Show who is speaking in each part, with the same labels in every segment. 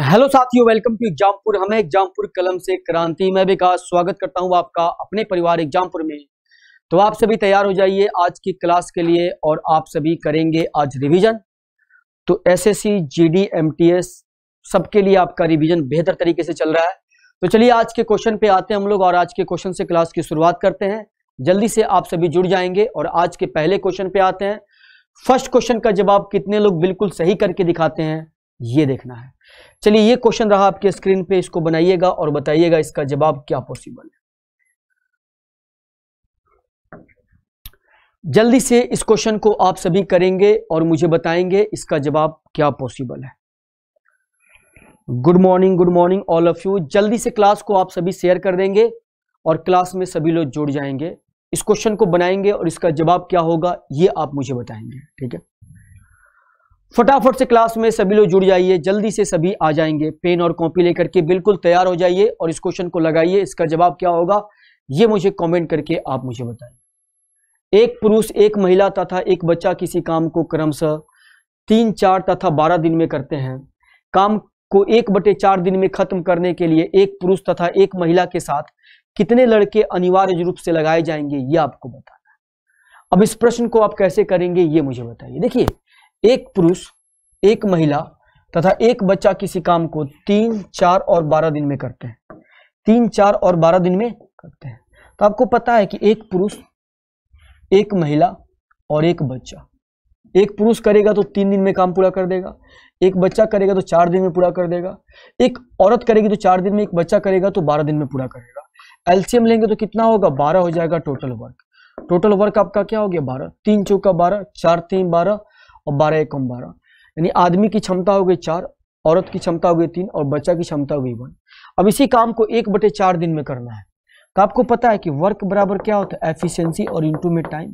Speaker 1: hello साथियों welcome to Exampur हमें एग्जामपुर कलम से क्रांति मैं विकास स्वागत करता हूं आपका अपने परिवार एग्जामपुर में तो आप सभी तैयार हो जाइए आज की क्लास के लिए और आप सभी करेंगे आज रिवीजन तो एसएससी जीडी एमटीएस सबके लिए आपका रिवीजन बेहतर तरीके से चल रहा है तो चलिए आज के क्वेश्चन पे आते हैं हम लोग और आज के क्वेश्चन से क्लास की शुरुआत करते हैं जल्दी से आप सभी जुड़ जाएंगे और आज के पहले क्वेश्चन पे आते हैं फर्स्ट क्वेश्चन का जवाब कितने लोग बिल्कुल सही करके दिखाते हैं ये देखना है चलिए ये क्वेश्चन रहा आपके स्क्रीन पे इसको बनाइएगा और बताइएगा इसका जवाब क्या पॉसिबल है जल्दी से इस क्वेश्चन को आप सभी करेंगे और मुझे बताएंगे इसका जवाब क्या पॉसिबल है good morning good morning all of you जल्दी से क्लास को आप सभी शेयर कर देंगे और क्लास में सभी लोग जुड़ जाएंगे इस क्वेश्चन को बनाएंगे और इसका जवाब क्या होगा ये आप मुझे बताएंगे ठीक है फटाफट से क्लास में सभी लोग जुड़ जाइए जल्दी से सभी आ जाएंगे पेन और कॉपी लेकर के बिल्कुल तैयार हो जाइए और इस क्वेश्चन को लगाइए इसका जवाब क्या होगा ये मुझे कमेंट करके आप मुझे बताइए एक पुरुष एक महिला तथा एक बच्चा किसी काम को क्रमशः तीन चार तथा बारह दिन में करते हैं काम को एक बटे चार दिन में खत्म करने के लिए एक पुरुष तथा एक महिला के साथ कितने लड़के अनिवार्य रूप से लगाए जाएंगे ये आपको बताना अब इस प्रश्न को आप कैसे करेंगे ये मुझे बताइए देखिए एक पुरुष एक महिला तथा एक बच्चा किसी काम को तीन चार और बारह दिन में करते हैं तीन चार और बारह दिन में करते हैं तो आपको पता है कि एक पुरुष एक महिला और एक बच्चा एक पुरुष करेगा तो तीन दिन में काम पूरा कर देगा एक बच्चा करेगा तो चार दिन में पूरा कर देगा एक औरत करेगी तो चार दिन में एक बच्चा करेगा तो बारह दिन में पूरा करेगा एल्सियम लेंगे तो कितना होगा बारह हो जाएगा टोटल वर्क टोटल वर्क आपका क्या हो गया बारह तीन चौका बारह चार तीन बारह और बारह कम बारह यानी आदमी की क्षमता हो गई चार औरत की क्षमता हो गई तीन और बच्चा की क्षमता हो गई वन अब इसी काम को एक बटे चार दिन में करना है तो आपको पता है कि वर्क बराबर क्या होता है एफिशियंसी और इंटू में टाइम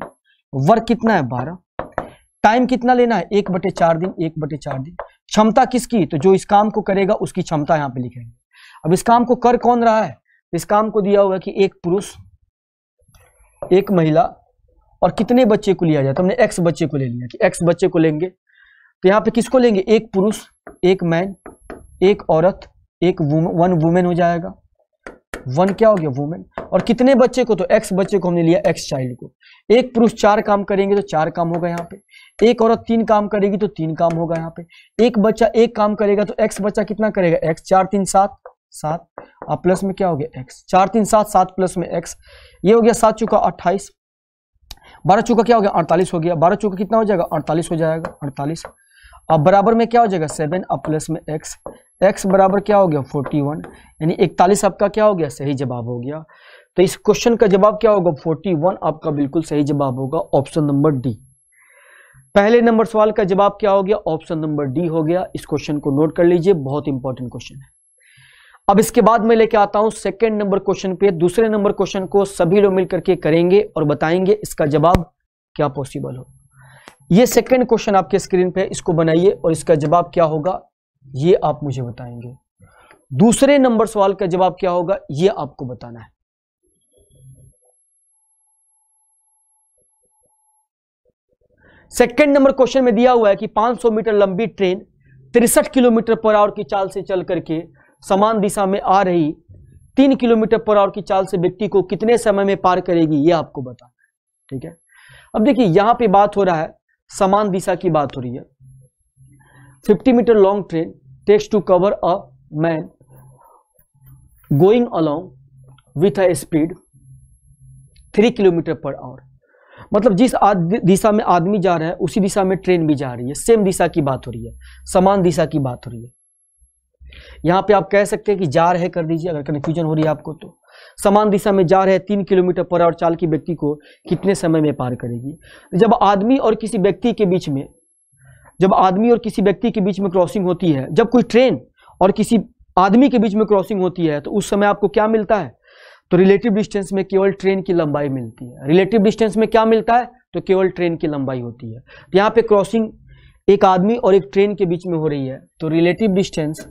Speaker 1: वर्क कितना है बारह टाइम कितना लेना है एक बटे चार दिन एक बटे चार दिन क्षमता किसकी तो जो इस काम को करेगा उसकी क्षमता यहाँ पे लिखेंगे अब इस काम को कर कौन रहा है इस काम को दिया हुआ है कि एक पुरुष एक महिला और कितने बच्चे को लिया जाए तो हमने एक्स बच्चे को ले लिया कि एक्स बच्चे को लेंगे तो यहाँ पे किसको लेंगे एक पुरुष एक मैन एक औरत एक वुमेन वन वुमेन हो जाएगा वन क्या हो गया वुमेन और कितने बच्चे को तो एक्स बच्चे को हमने लिया एक्स चाइल्ड को एक पुरुष चार काम करेंगे तो चार काम होगा यहाँ पे एक औरत तीन काम करेगी तो तीन काम होगा यहाँ पे एक बच्चा एक काम करेगा तो एक्स बच्चा कितना करेगा एक्स चार तीन सात सात और प्लस में क्या हो गया एक्स चार तीन सात सात प्लस में एक्स ये हो गया सात चुका अट्ठाईस बारह चौका क्या हो गया अड़तालीस हो गया बारह चौका कितना हो जाएगा अड़तालीस हो जाएगा अड़तालीस अब बराबर में क्या हो जाएगा सेवन अब प्लस में एक्स एक्स बराबर क्या हो गया फोर्टी वन यानी इकतालीस आपका क्या हो गया सही जवाब हो गया तो इस क्वेश्चन का जवाब क्या होगा फोर्टी वन आपका बिल्कुल सही जवाब होगा ऑप्शन नंबर डी पहले नंबर सवाल का जवाब क्या हो गया ऑप्शन नंबर डी हो गया इस क्वेश्चन को नोट कर लीजिए बहुत इंपॉर्टेंट क्वेश्चन है अब इसके बाद मैं लेके आता हूं सेकंड नंबर क्वेश्चन पे दूसरे नंबर क्वेश्चन को सभी लोग मिलकर के करेंगे और बताएंगे इसका जवाब क्या पॉसिबल हो ये सेकंड क्वेश्चन आपके स्क्रीन पे इसको बनाइए और इसका जवाब क्या होगा ये आप मुझे बताएंगे दूसरे नंबर सवाल का जवाब क्या होगा ये आपको बताना है सेकेंड नंबर क्वेश्चन में दिया हुआ है कि 500 मीटर लंबी ट्रेन तिरसठ किलोमीटर पर आवर की चाल से चल करके समान दिशा में आ रही तीन किलोमीटर पर आवर की चाल से व्यक्ति को कितने समय में पार करेगी ये आपको बताना ठीक है अब देखिए यहाँ पे बात हो रहा है समान दिशा की बात हो रही है fifty metre long train takes to cover a man going along with a speed three kilometre per hour मतलब जिस दिशा में आदमी जा रहा है उसी दिशा में ट्रेन भी जा रही है सेम दिशा की बात हो रही है समान दिशा की बात हो रही है यहाँ पे आप कह सकते हैं कि जा रहे कर दीजिए अगर कन्फ्यूजन हो रही है आपको तो समान दिशा में जा रहे तीन किलोमीटर पर आवर चाल की व्यक्ति को कितने समय में पार करेगी जब आदमी और किसी व्यक्ति के बीच में जब आदमी और किसी व्यक्ति के बीच में क्रॉसिंग होती है जब कोई ट्रेन और किसी आदमी के बीच में क्रॉसिंग होती है तो उस समय आपको क्या मिलता है तो रिलेटिव डिस्टेंस में केवल ट्रेन की लंबाई मिलती है रिलेटिव डिस्टेंस में क्या मिलता है तो केवल ट्रेन की लंबाई होती है यहाँ पे क्रॉसिंग एक आदमी और एक ट्रेन के बीच में हो रही है तो रिलेटिव डिस्टेंस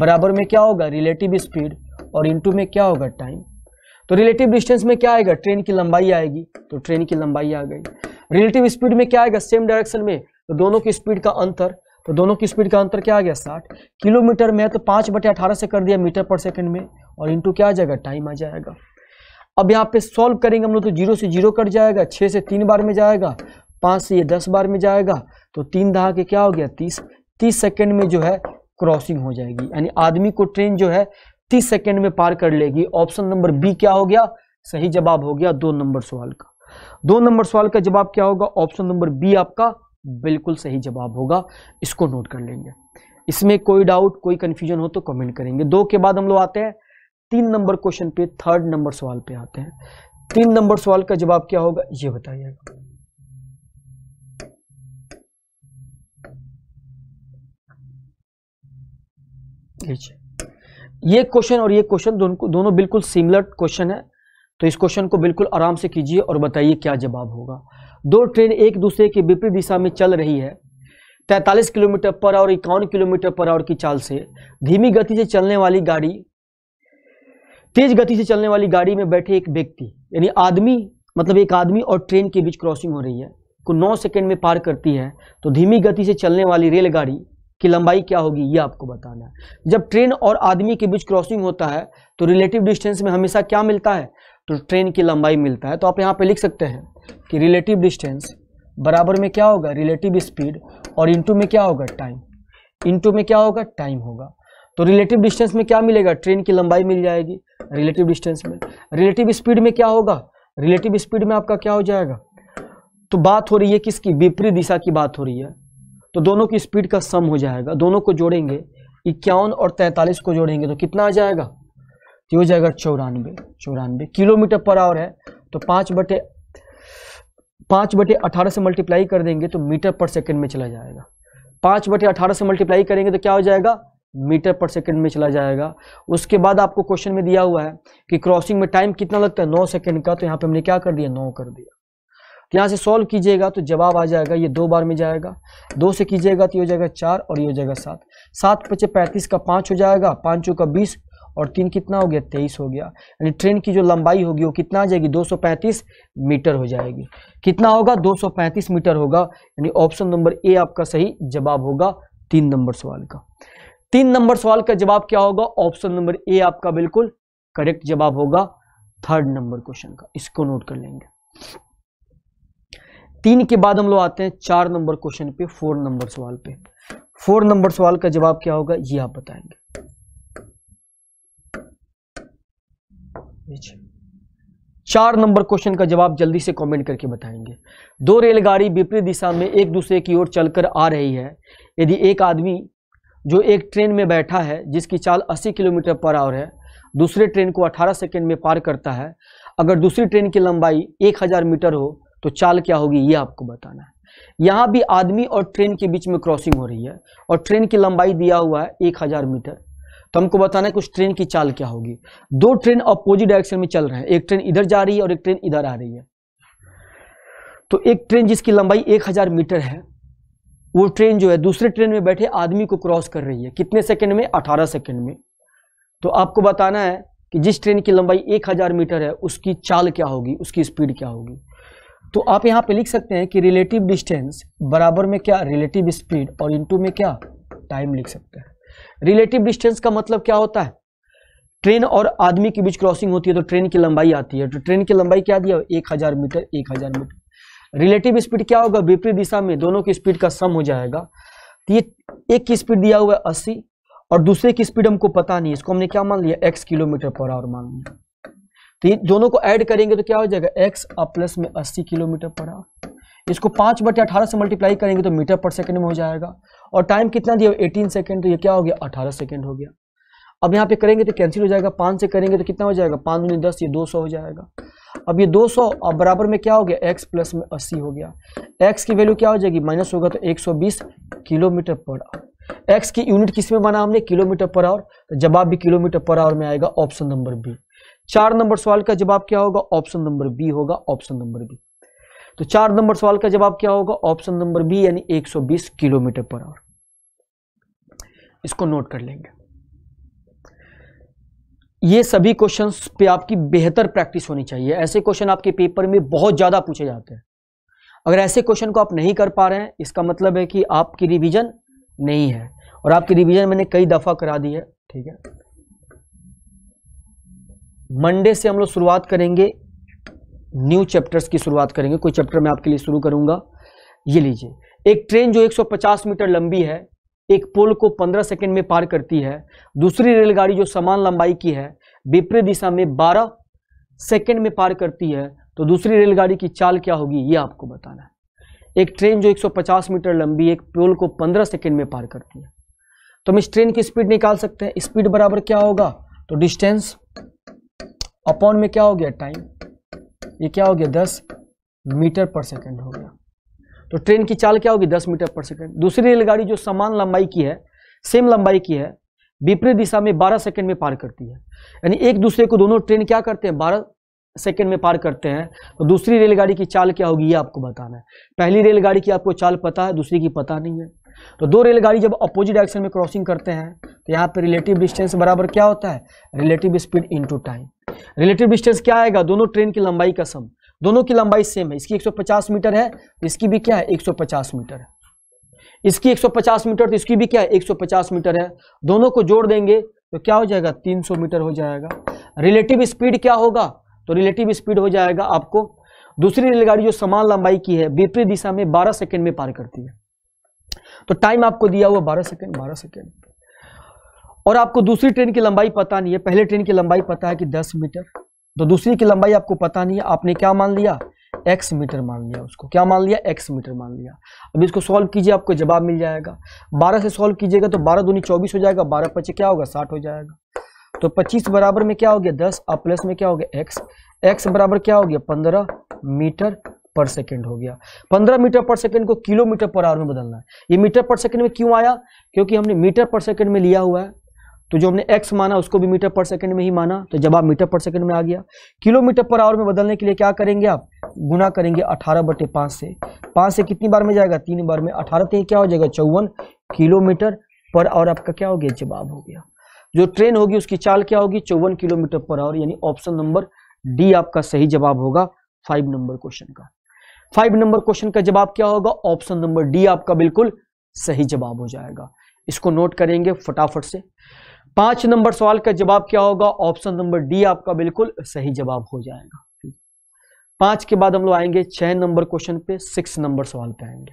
Speaker 1: बराबर में क्या होगा रिलेटिव स्पीड और इंटू में क्या होगा टाइम तो रिलेटिव डिस्टेंस में क्या आएगा ट्रेन की लंबाई आएगी तो ट्रेन की लंबाई आ गई रिलेटिव स्पीड में क्या आएगा सेम डायरेक्शन में तो दोनों की स्पीड का अंतर तो दोनों की स्पीड का अंतर क्या आ गया साठ किलोमीटर में तो पाँच बटे अठारह से कर दिया मीटर पर सेकंड में और इंटू क्या आ जाएगा टाइम आ जाएगा अब यहाँ पे सॉल्व करेंगे हम लोग तो जीरो से जीरो कट जाएगा छः से तीन बार में जाएगा पाँच से ये दस बार में जाएगा तो तीन दहा के क्या हो गया तीस तीस सेकेंड में जो है क्रॉसिंग हो जाएगी यानी आदमी को ट्रेन जो है तीस सेकेंड में पार कर लेगी ऑप्शन नंबर बी क्या हो गया सही जवाब हो गया दो नंबर सवाल का दो नंबर सवाल का जवाब क्या होगा ऑप्शन नंबर बी आपका बिल्कुल सही जवाब होगा इसको नोट कर लेंगे इसमें कोई डाउट कोई कन्फ्यूजन हो तो कमेंट करेंगे दो के बाद हम लोग आते हैं तीन नंबर क्वेश्चन पे थर्ड नंबर सवाल पे आते हैं तीन नंबर सवाल का जवाब क्या होगा ये बताइएगा लीजिए ये क्वेश्चन और ये क्वेश्चन दोनों दोनों बिल्कुल सिमिलर क्वेश्चन है तो इस क्वेश्चन को बिल्कुल आराम से कीजिए और बताइए क्या जवाब होगा दो ट्रेन एक दूसरे के विपरीत दिशा में चल रही है तैंतालीस किलोमीटर पर आवर इक्यावन किलोमीटर पर आवर की चाल से धीमी गति से चलने वाली गाड़ी तेज गति से चलने वाली गाड़ी में बैठे एक व्यक्ति यानी आदमी मतलब एक आदमी और ट्रेन के बीच क्रॉसिंग हो रही है को 9 सेकंड में पार करती है तो धीमी गति से चलने वाली रेलगाड़ी की लंबाई क्या होगी ये आपको बताना है जब ट्रेन और आदमी के बीच क्रॉसिंग होता है तो रिलेटिव डिस्टेंस में हमेशा क्या मिलता है तो ट्रेन की लंबाई मिलता है तो आप यहाँ पे लिख सकते हैं कि रिलेटिव डिस्टेंस बराबर में क्या होगा रिलेटिव स्पीड और इंटू में क्या होगा टाइम इंटू में क्या होगा टाइम होगा तो रिलेटिव डिस्टेंस में क्या मिलेगा ट्रेन की लंबाई मिल जाएगी रिलेटिव डिस्टेंस में रिलेटिव स्पीड में क्या होगा रिलेटिव स्पीड में आपका क्या हो जाएगा तो बात हो रही है किसकी विपरीत दिशा की बात हो रही है तो दोनों की स्पीड का सम हो जाएगा दोनों को जोड़ेंगे इक्यावन और तैंतालीस को जोड़ेंगे तो कितना आ जाएगा तो हो जाएगा चौरानवे चौरानवे किलोमीटर पर आवर है तो पाँच बटे पाँच बटे अठारह से मल्टीप्लाई कर देंगे तो मीटर पर सेकेंड में चला जाएगा पाँच बटे अठारह से मल्टीप्लाई करेंगे तो क्या हो जाएगा मीटर पर सेकंड में चला जाएगा उसके बाद आपको क्वेश्चन में दिया हुआ है कि क्रॉसिंग में टाइम कितना लगता है नौ सेकंड का तो यहाँ पे हमने क्या कर दिया नौ कर दिया तो यहाँ से सॉल्व कीजिएगा तो जवाब आ जाएगा ये दो बार में जाएगा दो से कीजिएगा तो ये हो जाएगा चार और ये हो जाएगा सात सात पचे पैंतीस का पाँच हो जाएगा पाँचों का बीस और तीन कितना हो गया तेईस हो गया यानी ट्रेन की जो लंबाई होगी वो कितना आ जाएगी पैंतीस मीटर हो जाएगी कितना होगा पैंतीस मीटर होगा यानी ऑप्शन नंबर ए आपका सही जवाब होगा तीन नंबर सवाल का तीन नंबर सवाल का जवाब क्या होगा ऑप्शन नंबर ए आपका बिल्कुल करेक्ट जवाब होगा थर्ड नंबर क्वेश्चन का इसको नोट कर लेंगे तीन के बाद हम लोग आते हैं चार नंबर क्वेश्चन पे फोर नंबर सवाल पे फोर नंबर सवाल का जवाब क्या होगा ये आप बताएंगे चार नंबर क्वेश्चन का जवाब जल्दी से कमेंट करके बताएंगे दो रेलगाड़ी विपरीत दिशा में एक दूसरे की ओर चलकर आ रही है यदि एक आदमी जो एक ट्रेन में बैठा है जिसकी चाल 80 किलोमीटर पर आवर है दूसरे ट्रेन को 18 सेकंड में पार करता है अगर दूसरी ट्रेन की लंबाई 1000 मीटर हो तो चाल क्या होगी ये आपको बताना है यहाँ भी आदमी और ट्रेन के बीच में क्रॉसिंग हो रही है और ट्रेन की लंबाई दिया हुआ है एक हज़ार मीटर तो हमको बताना है कि उस ट्रेन की चाल क्या होगी दो ट्रेन अपोजिट डायरेक्शन में चल रहे हैं एक ट्रेन इधर जा रही है और एक ट्रेन इधर आ रही है तो एक ट्रेन जिसकी लंबाई एक हज़ार मीटर है वो ट्रेन जो है दूसरे ट्रेन में बैठे आदमी को क्रॉस कर रही है कितने सेकंड में अठारह सेकंड में तो आपको बताना है कि जिस ट्रेन की लंबाई एक हज़ार मीटर है उसकी चाल क्या होगी उसकी स्पीड क्या होगी तो आप यहाँ पे लिख सकते हैं कि रिलेटिव डिस्टेंस बराबर में क्या रिलेटिव स्पीड और इंटू में क्या टाइम लिख सकते हैं रिलेटिव डिस्टेंस का मतलब क्या होता है ट्रेन और आदमी के बीच क्रॉसिंग होती है तो ट्रेन की लंबाई आती है तो ट्रेन की लंबाई क्या दिया एक हज़ार मीटर एक हज़ार मीटर रिलेटिव स्पीड क्या होगा विपरीत दिशा में दोनों की स्पीड का सम हो जाएगा तो ये एक की स्पीड दिया हुआ है अस्सी और दूसरे की स्पीड हमको पता नहीं इसको हमने क्या मान लिया एक्स किलोमीटर पर आवर मान लिया तो दोनों को ऐड करेंगे तो क्या हो जाएगा एक्स प्लस में अस्सी किलोमीटर पर आवर इसको पाँच बटे अठारह से मल्टीप्लाई करेंगे तो मीटर पर सेकेंड में हो जाएगा और टाइम कितना दिया एटीन सेकंड तो ये क्या हो गया अठारह सेकेंड हो गया अब यहाँ पे करेंगे तो कैंसिल हो जाएगा पाँच से करेंगे तो कितना हो जाएगा पाँच दूनी दस ये दो सौ हो जाएगा अब ये दो सौ अब बराबर में क्या हो गया एक्स प्लस में अस्सी हो गया एक्स की वैल्यू क्या हो जाएगी माइनस होगा तो एक सौ बीस किलोमीटर पर आवर एक्स की यूनिट किस में बना हमने किलोमीटर पर आवर तो जवाब भी किलोमीटर पर आवर में आएगा ऑप्शन नंबर बी चार नंबर सवाल का जवाब क्या होगा ऑप्शन नंबर बी होगा ऑप्शन नंबर बी तो चार नंबर सवाल का जवाब क्या होगा ऑप्शन नंबर बी यानी 120 किलोमीटर पर आवर इसको नोट कर लेंगे ये सभी क्वेश्चंस पे आपकी बेहतर प्रैक्टिस होनी चाहिए ऐसे क्वेश्चन आपके पेपर में बहुत ज़्यादा पूछे जाते हैं अगर ऐसे क्वेश्चन को आप नहीं कर पा रहे हैं इसका मतलब है कि आपकी रिविजन नहीं है और आपकी रिविजन मैंने कई दफ़ा करा दी है ठीक है मंडे से हम लोग शुरुआत करेंगे न्यू चैप्टर्स की शुरुआत करेंगे कोई चैप्टर मैं आपके लिए शुरू करूंगा ये लीजिए एक ट्रेन जो 150 मीटर लंबी है एक पोल को 15 सेकंड में पार करती है दूसरी रेलगाड़ी जो समान लंबाई की है विपरीत दिशा में 12 सेकंड में पार करती है तो दूसरी रेलगाड़ी की चाल क्या होगी ये आपको बताना है एक ट्रेन जो 150 मीटर लंबी एक पोल को 15 सेकंड में पार करती है तो हम इस ट्रेन की स्पीड निकाल सकते हैं स्पीड बराबर क्या होगा तो डिस्टेंस अपॉन में क्या हो गया टाइम ये क्या हो गया दस मीटर पर सेकेंड हो गया तो ट्रेन की चाल क्या होगी दस मीटर पर सेकेंड दूसरी रेलगाड़ी जो समान लंबाई की है सेम लंबाई की है विपरीत दिशा में 12 सेकंड में पार करती है यानी एक दूसरे को दोनों ट्रेन क्या करते हैं 12 सेकंड में पार करते हैं तो दूसरी रेलगाड़ी की चाल क्या होगी ये आपको बताना है पहली रेलगाड़ी की आपको चाल पता है दूसरी की पता नहीं है तो दो रेलगाड़ी जब अपोजिट डायरेक्शन में क्रॉसिंग करते हैं तो यहाँ पे रिलेटिव डिस्टेंस बराबर क्या होता है relative speed into time relative distance क्या आएगा दोनों ट्रेन की लंबाई का सम दोनों की लंबाई सेम है इसकी 150 मीटर है तो इसकी भी क्या है 150 मीटर है इसकी 150 मीटर तो इसकी भी क्या है 150 मीटर है दोनों को जोड़ देंगे तो क्या हो जाएगा 300 मीटर हो जाएगा रिलेटिव स्पीड क्या होगा तो रिलेटिव स्पीड हो जाएगा आपको दूसरी रेलगाड़ी जो समान लंबाई की है विपरीत दिशा में 12 सेकेंड में पार करती है तो टाइम आपको दिया हुआ बारह सेकेंड बारह सेकेंड और आपको दूसरी ट्रेन की लंबाई पता नहीं है पहले ट्रेन की लंबाई पता है कि दस मीटर तो दूसरी की लंबाई आपको पता नहीं है आपने क्या मान लिया एक्स मीटर मान लिया उसको क्या मान लिया एक्स मीटर मान लिया अब इसको सॉल्व कीजिए आपको जवाब मिल जाएगा बारह से सॉल्व कीजिएगा तो बारह दूनी चौबीस हो जाएगा बारह पच्चीस क्या होगा साठ हो जाएगा तो पच्चीस बराबर में क्या हो गया दस और प्लस में क्या हो गया एक्स एक्स बराबर क्या हो गया पंद्रह मीटर पर सेकेंड हो गया पंद्रह मीटर पर सेकेंड को किलोमीटर पर आवर में बदलना है ये मीटर पर सेकेंड में क्यों आया क्योंकि हमने मीटर पर सेकेंड में लिया हुआ है तो जो हमने एक्स माना उसको भी मीटर पर सेकंड में ही माना तो जवाब मीटर पर सेकेंड में आ गया किलोमीटर पर आवर में बदलने के लिए क्या करेंगे आप गुना करेंगे अठारह बटे पाँच से पाँच से कितनी बार में जाएगा तीन बार में अठारह तीन तो क्या हो जाएगा चौवन किलोमीटर पर आवर आपका क्या हो गया जवाब हो गया जो ट्रेन होगी उसकी चाल क्या होगी चौवन किलोमीटर पर आवर यानी ऑप्शन नंबर डी आपका सही जवाब होगा फाइव नंबर क्वेश्चन का फाइव नंबर क्वेश्चन का जवाब क्या होगा ऑप्शन नंबर डी आपका बिल्कुल सही जवाब हो जाएगा इसको नोट करेंगे फटाफट से पांच नंबर सवाल का जवाब क्या होगा ऑप्शन नंबर डी आपका बिल्कुल सही जवाब हो जाएगा पांच के बाद हम लोग आएंगे छह नंबर क्वेश्चन पे सिक्स नंबर सवाल पे आएंगे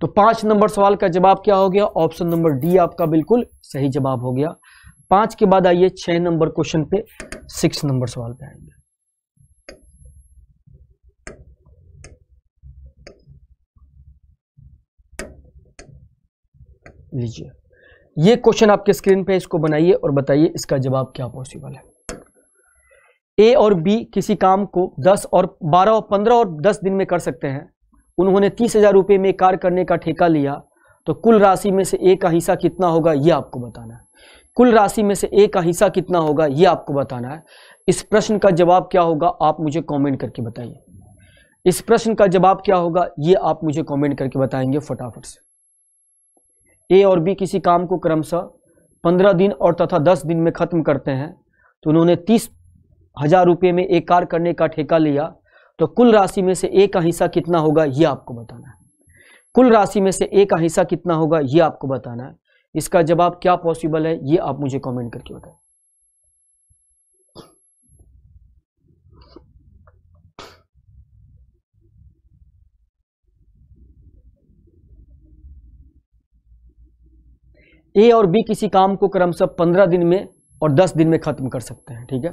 Speaker 1: तो पांच नंबर सवाल का जवाब क्या हो गया ऑप्शन नंबर डी आपका बिल्कुल सही जवाब हो गया पांच के बाद आइए छह नंबर क्वेश्चन पे सिक्स नंबर सवाल पे आएंगे लीजिए ये क्वेश्चन आपके स्क्रीन पे इसको बनाइए और बताइए इसका जवाब क्या पॉसिबल है ए और बी किसी काम को 10 और 12 और 15 और 10 दिन में कर सकते हैं उन्होंने तीस हजार रुपये में कार्य करने का ठेका लिया तो कुल राशि में से ए का हिस्सा कितना होगा ये आपको बताना है कुल राशि में से ए का हिस्सा कितना होगा ये आपको बताना है इस प्रश्न का जवाब क्या होगा आप मुझे कॉमेंट करके बताइए इस प्रश्न का जवाब क्या होगा ये आप मुझे कमेंट करके बताएंगे फटाफट से ए और बी किसी काम को क्रमशः पंद्रह दिन और तथा दस दिन में ख़त्म करते हैं तो उन्होंने तीस हजार रुपये में एक कार करने का ठेका लिया तो कुल राशि में से ए का हिस्सा कितना होगा ये आपको बताना है कुल राशि में से ए का हिस्सा कितना होगा ये आपको बताना है इसका जवाब क्या पॉसिबल है ये आप मुझे कॉमेंट करके बताएं ए और बी किसी काम को क्रमशः पंद्रह दिन में और दस दिन में ख़त्म कर सकते हैं ठीक है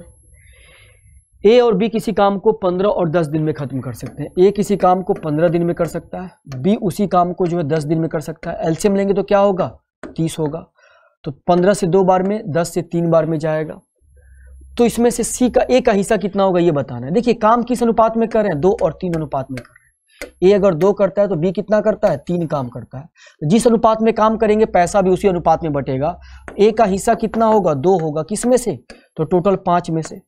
Speaker 1: ए और बी किसी काम को पंद्रह और दस दिन में ख़त्म कर सकते हैं ए किसी काम को पंद्रह दिन में कर सकता है बी उसी काम को जो है दस दिन में कर सकता है एल्शियम लेंगे तो क्या होगा तीस होगा तो पंद्रह से दो बार में दस से तीन बार में जाएगा तो इसमें से सी का ए का हिस्सा कितना होगा ये बताना है देखिए काम किस अनुपात में कर रहे हैं दो और तीन अनुपात में कर ए अगर दो करता है तो बी कितना करता है तीन काम करता है तो जिस अनुपात में काम करेंगे पैसा भी उसी अनुपात में बटेगा ए का हिस्सा कितना होगा दो होगा किस में से तो टोटल पाँच में से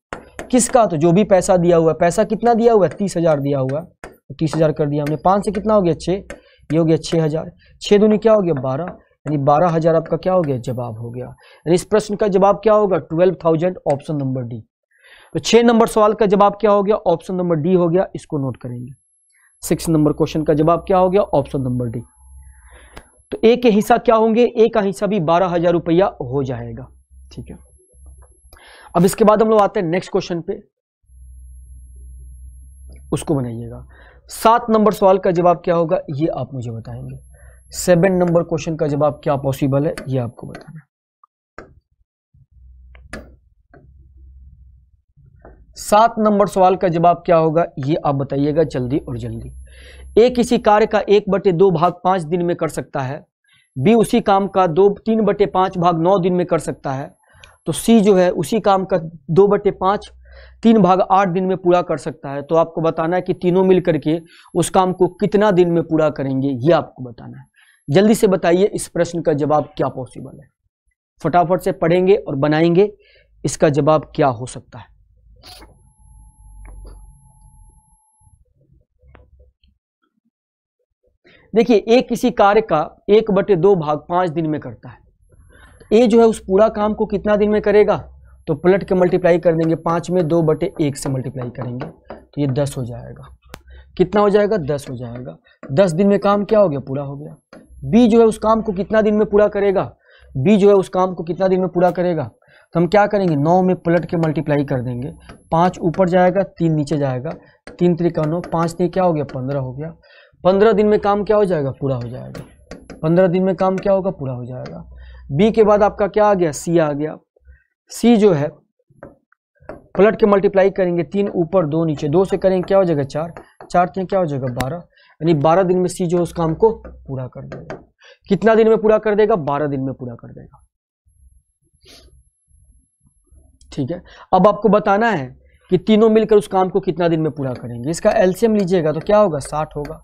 Speaker 1: किसका तो जो भी पैसा दिया हुआ है पैसा कितना दिया हुआ है तीस हज़ार दिया हुआ है तो तीस हज़ार कर दिया हमने पाँच से कितना हो गया छः ये हो गया छः हज़ार छः दूनी क्या हो गया बारह यानी बारह हज़ार आपका क्या हो गया जवाब हो गया यानी इस प्रश्न का जवाब क्या होगा twelve thousand option number D तो छः नंबर सवाल का जवाब क्या हो गया ऑप्शन नंबर डी हो गया इसको नोट करेंगे सिक्स नंबर क्वेश्चन का जवाब क्या हो गया ऑप्शन नंबर डी तो ए के हिस्सा क्या होंगे ए का हिस्सा भी बारह हजार रुपया हो जाएगा ठीक है अब इसके बाद हम लोग आते हैं नेक्स्ट क्वेश्चन पे उसको बनाइएगा सात नंबर सवाल का जवाब क्या होगा ये आप मुझे बताएंगे सेवन नंबर क्वेश्चन का जवाब क्या पॉसिबल है ये आपको बताना सात नंबर सवाल का जवाब क्या होगा ये आप बताइएगा जल्दी और जल्दी ए किसी कार्य का एक बटे दो भाग पाँच दिन में कर सकता है बी उसी काम का दो तीन बटे पाँच भाग नौ दिन में कर सकता है तो सी जो है उसी काम का दो बटे पाँच तीन भाग आठ दिन में पूरा कर सकता है तो आपको बताना है कि तीनों मिल करके उस काम को कितना दिन में पूरा करेंगे ये आपको बताना है जल्दी से बताइए इस प्रश्न का जवाब क्या पॉसिबल है फटाफट से पढ़ेंगे और बनाएंगे इसका जवाब क्या हो सकता है देखिए एक किसी कार्य का एक बटे दो भाग पाँच दिन में करता है ए जो है उस पूरा काम को कितना दिन में करेगा तो पलट के मल्टीप्लाई कर देंगे पाँच में दो बटे एक से मल्टीप्लाई करेंगे तो ये दस हो जाएगा कितना हो जाएगा दस हो जाएगा दस दिन में काम क्या हो गया पूरा हो गया बी जो है उस काम को कितना दिन में पूरा करेगा बी जो है उस काम को कितना दिन में पूरा करेगा तो हम क्या करेंगे नौ में पलट के मल्टीप्लाई कर देंगे पाँच ऊपर जाएगा तीन नीचे जाएगा तीन त्रिका नौ पाँच तीन क्या हो गया पंद्रह हो गया पंद्रह दिन में काम क्या हो जाएगा पूरा हो जाएगा पंद्रह दिन में काम क्या होगा पूरा हो जाएगा बी के बाद आपका क्या आ गया सी आ गया सी जो है पलट के मल्टीप्लाई करेंगे तीन ऊपर दो नीचे दो से करेंगे क्या हो जाएगा चार चार तीन क्या हो जाएगा बारह यानी बारह दिन में सी जो है उस काम को पूरा कर देगा कितना दिन में पूरा कर देगा बारह दिन में पूरा कर देगा ठीक है अब आपको बताना है कि तीनों मिलकर उस काम को कितना दिन में पूरा करेंगे इसका एल्सियम लीजिएगा तो क्या होगा साठ होगा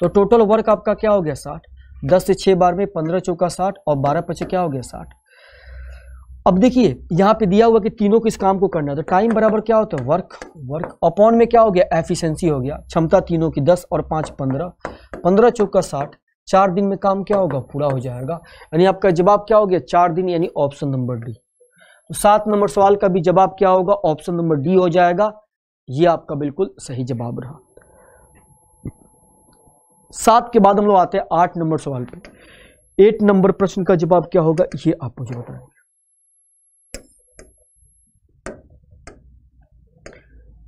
Speaker 1: तो टोटल वर्क आपका क्या हो गया साठ दस से छह बार में पंद्रह चौका साठ और बारह पचे क्या हो गया साठ अब देखिए यहाँ पे दिया हुआ कि तीनों को इस काम को करना है तो टाइम बराबर क्या होता है वर्क वर्क अपॉन में क्या हो गया एफिशिएंसी हो गया क्षमता तीनों की दस और पाँच पंद्रह पंद्रह चौका साठ चार दिन में काम क्या होगा पूरा हो जाएगा यानी आपका जवाब क्या हो गया चार दिन यानी ऑप्शन नंबर डी तो सात नंबर सवाल का भी जवाब क्या होगा ऑप्शन नंबर डी हो जाएगा ये आपका बिल्कुल सही जवाब रहा सात के बाद हम लोग आते हैं आठ नंबर सवाल पे एट नंबर प्रश्न का जवाब क्या होगा ये आप मुझे बताएंगे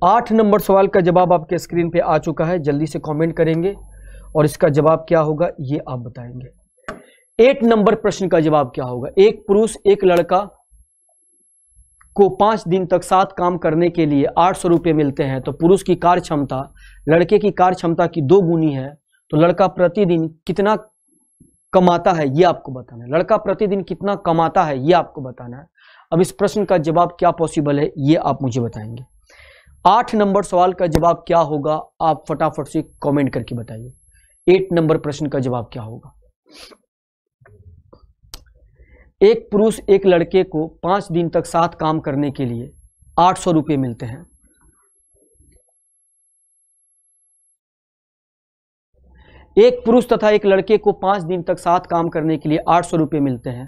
Speaker 1: आठ नंबर सवाल का जवाब आपके स्क्रीन पे आ चुका है जल्दी से कमेंट करेंगे और इसका जवाब क्या होगा ये आप बताएंगे एट नंबर प्रश्न का जवाब क्या होगा एक पुरुष एक लड़का को पांच दिन तक सात काम करने के लिए आठ सौ रुपये मिलते हैं तो पुरुष की कार्य क्षमता लड़के की कार्य क्षमता की दो गुनी है तो लड़का प्रतिदिन कितना कमाता है ये आपको बताना है लड़का प्रतिदिन कितना कमाता है ये आपको बताना है अब इस प्रश्न का जवाब क्या पॉसिबल है ये आप मुझे बताएंगे आठ नंबर सवाल का जवाब क्या होगा आप फटाफट से कमेंट करके बताइए एट नंबर प्रश्न का जवाब क्या होगा एक पुरुष एक लड़के को पांच दिन तक साथ काम करने के लिए आठ सौ रुपये मिलते हैं एक पुरुष तथा एक लड़के को पाँच दिन तक साथ काम करने के लिए आठ सौ रुपये मिलते हैं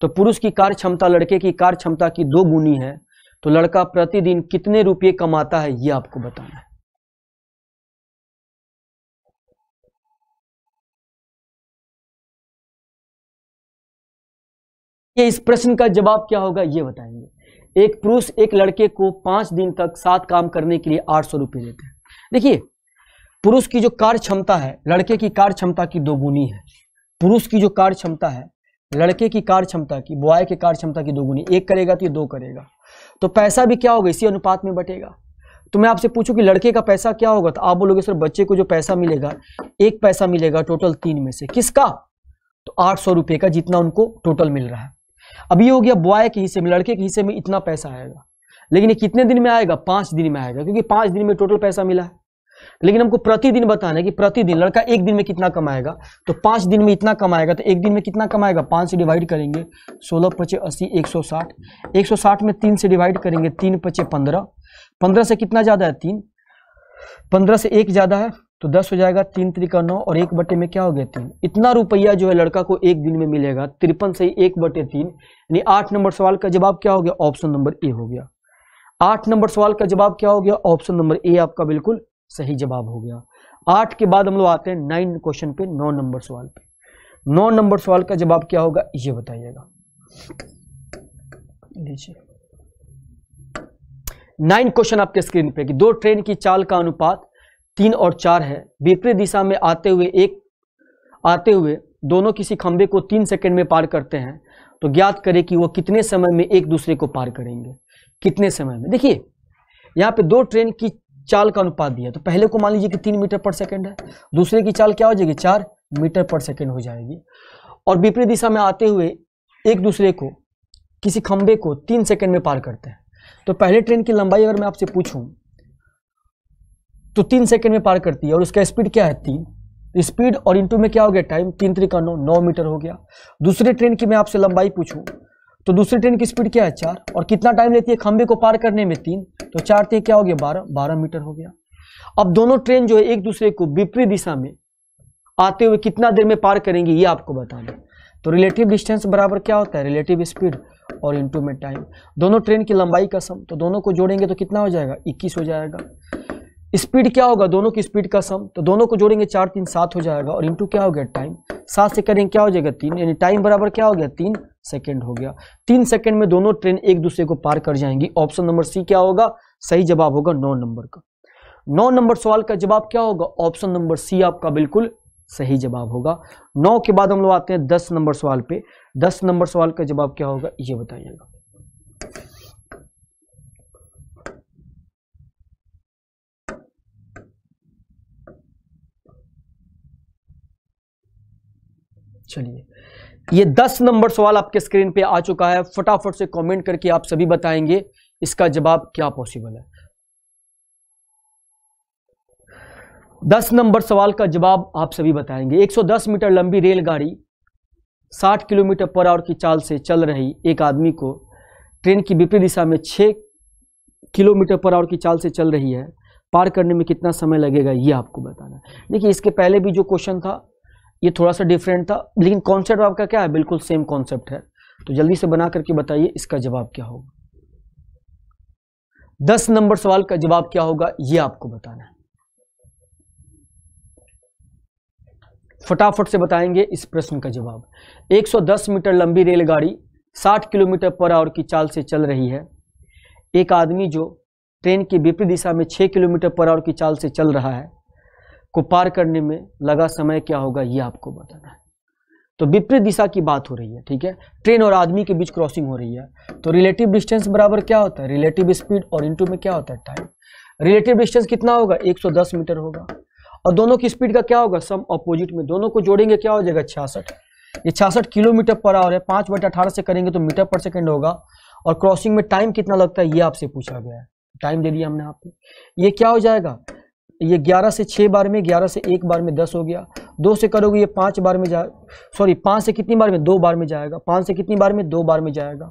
Speaker 1: तो पुरुष की कार्य क्षमता लड़के की कार्य क्षमता की दो गुनी है तो लड़का प्रतिदिन कितने रुपये कमाता है ये आपको बताना है ये इस प्रश्न का जवाब क्या होगा ये बताएंगे एक पुरुष एक लड़के को पांच दिन तक सात काम करने के लिए आठ सौ रुपये देते हैं देखिए पुरुष की जो कार्य क्षमता है लड़के की कार्य क्षमता की दोगुनी है पुरुष की जो कार्य क्षमता है लड़के की कार्य क्षमता की बुआई की कार्य क्षमता की दोगुनी एक करेगा तो ये दो करेगा तो पैसा भी क्या होगा इसी अनुपात में बटेगा तो मैं आपसे पूछूं कि लड़के का पैसा क्या होगा तो आप बोलोगे सर बच्चे को जो पैसा मिलेगा एक पैसा मिलेगा टोटल तीन में से किसका तो आठ सौ रुपये का जितना उनको टोटल मिल रहा है अभी हो गया बॉय के हिस्से में लड़के के हिस्से में इतना पैसा आएगा लेकिन ये कितने दिन में आएगा पाँच दिन में आएगा क्योंकि पाँच दिन में टोटल पैसा मिला है लेकिन हमको प्रतिदिन बताना है कि प्रतिदिन लड़का एक दिन में कितना कमाएगा तो पाँच दिन में इतना कमाएगा तो एक दिन में कितना कमाएगा पाँच से डिवाइड करेंगे सोलह पचे अस्सी एक सौ साठ एक सौ साठ में तीन से डिवाइड करेंगे तीन पचे पंद्रह पंद्रह से कितना ज़्यादा है तीन पंद्रह से एक ज़्यादा है तो दस हो जाएगा तीन त्रिका नौ और एक बटे में क्या हो गया तीन इतना रुपया जो है लड़का को एक दिन में मिलेगा तिरपन से एक बटे तीन यानी आठ नंबर सवाल का जवाब क्या हो गया ऑप्शन नंबर ए हो गया आठ नंबर सवाल का जवाब क्या हो गया ऑप्शन नंबर ए आपका बिल्कुल सही जवाब हो गया आठ के बाद हम लोग आते हैं नाइन क्वेश्चन पे नौ नंबर सवाल पे नौ नंबर सवाल का जवाब क्या होगा ये बताइएगा नाइन क्वेश्चन आपके स्क्रीन पे कि दो ट्रेन की चाल का अनुपात तीन और चार है विपरीत दिशा में आते हुए एक आते हुए दोनों किसी खंबे को तीन सेकंड में पार करते हैं तो ज्ञात करें कि वो कितने समय में एक दूसरे को पार करेंगे कितने समय में देखिए यहाँ पे दो ट्रेन की चाल का अनुपात दिया तो पहले को मान लीजिए कि तीन मीटर पर सेकेंड है दूसरे की चाल क्या हो जाएगी चार मीटर पर सेकेंड हो जाएगी और विपरीत दिशा में आते हुए एक दूसरे को किसी खंबे को तीन सेकेंड में पार करते हैं तो पहले ट्रेन की लंबाई अगर मैं आपसे पूछूं तो तीन सेकेंड में पार करती है और उसका स्पीड क्या है तीन स्पीड और इंटू में क्या हो गया टाइम तीन त्रिका नौ नौ मीटर हो गया दूसरे ट्रेन की मैं आपसे लंबाई पूछूं तो दूसरी ट्रेन की स्पीड क्या है चार और कितना टाइम लेती है खंबे को पार करने में तीन तो चार तीन क्या हो गया बारह बारह मीटर हो गया अब दोनों ट्रेन जो है एक दूसरे को विपरीत दिशा में आते हुए कितना देर में पार करेंगे ये आपको बता दें तो रिलेटिव डिस्टेंस बराबर क्या होता है रिलेटिव स्पीड और इंटू में टाइम दोनों ट्रेन की लंबाई का सम तो दोनों को जोड़ेंगे तो कितना हो जाएगा इक्कीस हो जाएगा स्पीड क्या होगा दोनों की स्पीड का सम तो दोनों को जोड़ेंगे चार तीन सात हो जाएगा और इंटू क्या हो गया टाइम सात से करेंगे क्या हो जाएगा तीन यानी टाइम बराबर क्या हो गया तीन सेकेंड हो गया तीन सेकेंड में दोनों ट्रेन एक दूसरे को पार कर जाएंगी ऑप्शन नंबर सी क्या होगा सही जवाब होगा नौ नंबर का नौ नंबर सवाल का जवाब क्या होगा ऑप्शन नंबर सी आपका बिल्कुल सही जवाब होगा नौ के बाद हम लोग आते हैं दस नंबर सवाल पे दस नंबर सवाल का जवाब क्या होगा ये बताइएगा चलिए ये दस नंबर सवाल आपके स्क्रीन पे आ चुका है फटाफट से कमेंट करके आप सभी बताएंगे इसका जवाब क्या पॉसिबल है दस नंबर सवाल का जवाब आप सभी बताएंगे 110 मीटर लंबी रेलगाड़ी 60 किलोमीटर पर आवर की चाल से चल रही एक आदमी को ट्रेन की विपरीत दिशा में 6 किलोमीटर पर आवर की चाल से चल रही है पार करने में कितना समय लगेगा ये आपको बताना है देखिए इसके पहले भी जो क्वेश्चन था ये थोड़ा सा डिफरेंट था लेकिन कॉन्सेप्ट आपका क्या है बिल्कुल सेम कॉन्सेप्ट है तो जल्दी से बना करके बताइए इसका जवाब क्या होगा दस नंबर सवाल का जवाब क्या होगा ये आपको बताना है फटाफट से बताएंगे इस प्रश्न का जवाब 110 मीटर लंबी रेलगाड़ी 60 किलोमीटर पर आवर की चाल से चल रही है एक आदमी जो ट्रेन की विपरीत दिशा में 6 किलोमीटर पर आवर की चाल से चल रहा है को पार करने में लगा समय क्या होगा ये आपको बताना है तो विपरीत दिशा की बात हो रही है ठीक है ट्रेन और आदमी के बीच क्रॉसिंग हो रही है तो रिलेटिव डिस्टेंस बराबर क्या होता है रिलेटिव स्पीड और इंटू में क्या होता है टाइम रिलेटिव डिस्टेंस कितना होगा 110 मीटर होगा और दोनों की स्पीड का क्या होगा सम अपोजिट में दोनों को जोड़ेंगे क्या हो जाएगा छियासठ ये छियासठ किलोमीटर पर आवर है पाँच बटे अठारह से करेंगे तो मीटर पर सेकेंड होगा और क्रॉसिंग में टाइम कितना लगता है ये आपसे पूछा गया है टाइम दे दिया हमने आपको ये क्या हो जाएगा ये ग्यारह से छः बार में ग्यारह से एक बार में दस हो गया दो से करोगे ये पाँच बार में जा सॉरी पाँच से कितनी बार में दो बार में जाएगा पाँच से कितनी बार में दो बार में जाएगा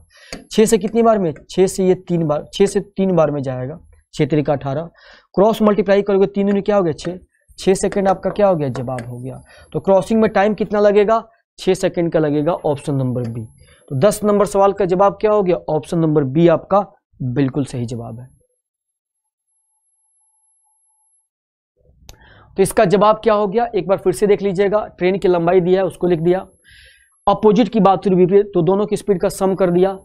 Speaker 1: छः से कितनी बार में छः से ये तीन बार छः से तीन बार में जाएगा छः का अठारह क्रॉस मल्टीप्लाई करोगे तीन दिन क्या हो गया छः छः सेकेंड आपका क्या हो गया जवाब हो गया तो क्रॉसिंग में टाइम कितना लगेगा छः सेकेंड का लगेगा ऑप्शन नंबर बी तो दस नंबर सवाल का जवाब क्या हो गया ऑप्शन नंबर बी आपका बिल्कुल सही जवाब है तो इसका जवाब क्या हो गया एक बार फिर से देख लीजिएगा ट्रेन की लंबाई दिया है उसको लिख दिया अपोजिट की बात हुई विपरीत तो दोनों की स्पीड का सम कर दिया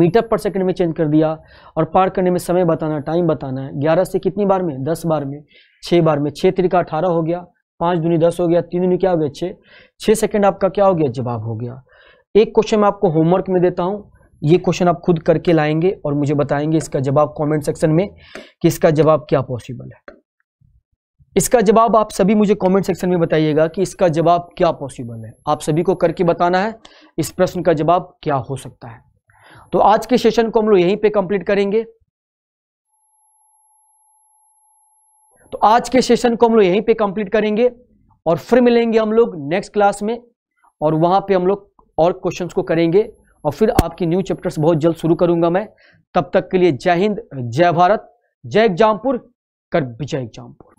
Speaker 1: मीटर पर सेकंड में चेंज कर दिया और पार करने में समय बताना टाइम बताना है ग्यारह से कितनी बार में दस बार में छः बार में छः त्रिका अठारह हो गया पाँच दूनी दस हो गया तीन दूनी क्या हो गया छः छः सेकेंड आपका क्या हो गया जवाब हो गया एक क्वेश्चन मैं आपको होमवर्क में देता हूँ ये क्वेश्चन आप खुद करके लाएंगे और मुझे बताएंगे इसका जवाब कमेंट सेक्शन में कि इसका जवाब क्या पॉसिबल है इसका जवाब आप सभी मुझे कमेंट सेक्शन में बताइएगा कि इसका जवाब क्या पॉसिबल है आप सभी को करके बताना है इस प्रश्न का जवाब क्या हो सकता है तो आज के सेशन को हम लोग यहीं पे कंप्लीट करेंगे तो आज के सेशन को हम लोग यहीं पे कंप्लीट करेंगे और फिर मिलेंगे हम लोग नेक्स्ट क्लास में और वहां पे हम लोग और क्वेश्चन को करेंगे और फिर आपकी न्यू चैप्टर्स बहुत जल्द शुरू करूंगा मैं तब तक के लिए जय हिंद जय भारत जय एग्जामपुर कर विजय एग्जामपुर